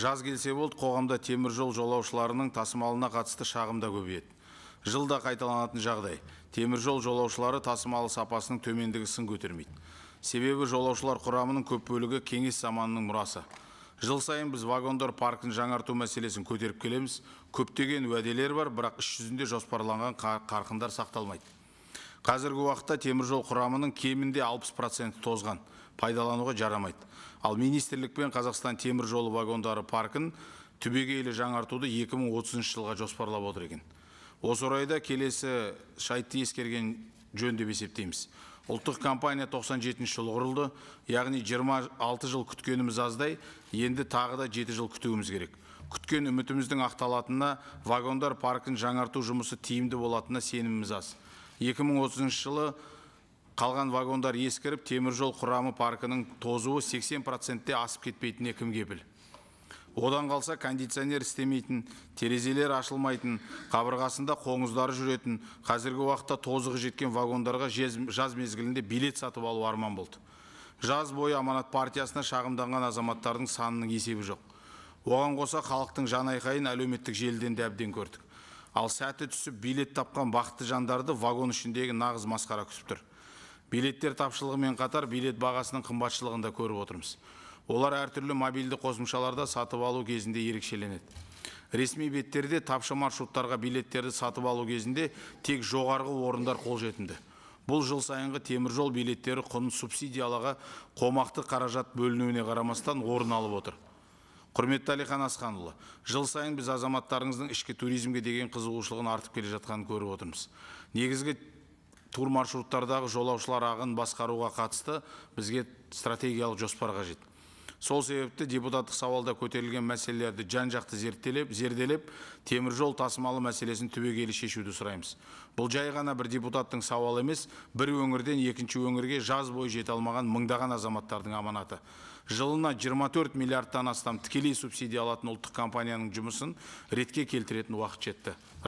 жаз келсе болды қоғамда теміржол жолаушыларының тасымалына қатысты шағым да көбейеді жылда қайталанатын жағдай теміржол жолаушылары тасымалы сапасының төмендігі сын көтермейді себебі жолаушылар құрамының көп бөлігі кеңес заманының мұрасы жыл сайын біз вагондар паркін жаңарту мәселесін көтеріп келеміз көптеген уәделер бар бірақ іс жүзінде жоспарланған қарқындар сақталмайды қазіргі уақытта теміржол құрамының кемінде 60% проценті тозған пайдалануға жарамайды ал министрлік пен қазақстан темір жолы вагондары паркін түбегейлі жаңартуды екі мың жылға жоспарлап отыр екен осы орайда келесі шайтты ескерген жөн деп есептейміз ұлттық компания тоқсан жетінші жылы құрылды яғни жиырма жыл күткеніміз аздай енді тағы да жеті жыл күтуіміз керек күткен үмітіміздің ақталатынына вагондар паркін жаңарту жұмысы тиімді болатынына сеніміміз аз екі жылы қалған вагондар ескіріп теміржол құрамы паркінің тозуы сексен процентте асып кетпейтініне кім кепіл одан қалса кондиционер істемейтін терезелер ашылмайтын қабырғасында қоңыздары жүретін қазіргі уақытта тозығы жеткен вагондарға жаз мезгілінде билет сатып алу арман болды жаз бойы аманат партиясына шағымданған азаматтардың санының есебі жоқ оған қоса халықтың жанайқайын әлеуметтік желіден де әбден көрдік ал сәті түсіп билет тапқан бақытты жандарды вагон ішіндегі нағыз масқара күтіп тұр билеттер тапшылығымен қатар билет бағасының қымбатшылығын да көріп отырмыз олар әртүрлі мобильді қосымшаларда сатып алу кезінде ерекшеленеді ресми беттерде тапшы маршруттарға билеттерді сатып алу кезінде тек жоғарғы орындар қолжетімді бұл жыл сайынғы теміржол билеттері құнын субсидиялаға қомақты қаражат бөлінуіне қарамастан орын алып отыр құрметті әлихан асханұлы жыл сайын біз азаматтарыңыздың ішкі туризмге деген қызығушылығын артып келе жатқанын көріп отырмыз негізгі тур маршруттардағы жолаушылар ағын басқаруға қатысты бізге стратегиялық жоспар қажет сол себепті депутаттық сауалда көтерілген мәселелерді жан жақты зерттелеп зерделеп теміржол тасымалы мәселесін түбегейлі шешуді сұраймыз бұл жай ғана бір депутаттың сауалы емес бір өңірден екінші өңірге жаз бойы жете алмаған мыңдаған азаматтардың аманаты жылына 24 миллиардтан астам тікелей субсидия алатын ұлттық компанияның жұмысын ретке келтіретін уақыт жетті